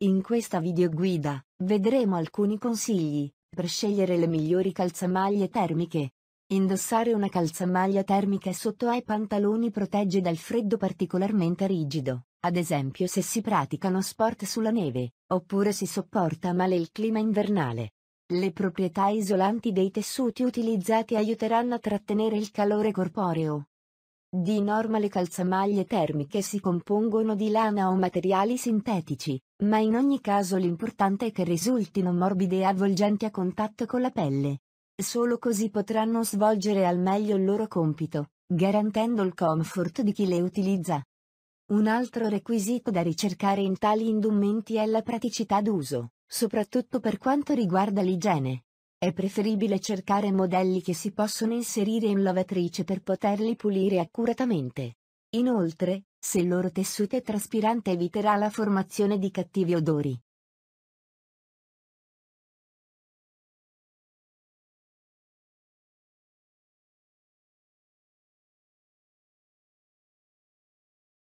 In questa videoguida, vedremo alcuni consigli, per scegliere le migliori calzamaglie termiche. Indossare una calzamaglia termica sotto ai pantaloni protegge dal freddo particolarmente rigido, ad esempio se si praticano sport sulla neve, oppure si sopporta male il clima invernale. Le proprietà isolanti dei tessuti utilizzati aiuteranno a trattenere il calore corporeo. Di norma le calzamaglie termiche si compongono di lana o materiali sintetici, ma in ogni caso l'importante è che risultino morbide e avvolgenti a contatto con la pelle. Solo così potranno svolgere al meglio il loro compito, garantendo il comfort di chi le utilizza. Un altro requisito da ricercare in tali indumenti è la praticità d'uso, soprattutto per quanto riguarda l'igiene. È preferibile cercare modelli che si possono inserire in lavatrice per poterli pulire accuratamente. Inoltre, se il loro tessuto è traspirante eviterà la formazione di cattivi odori.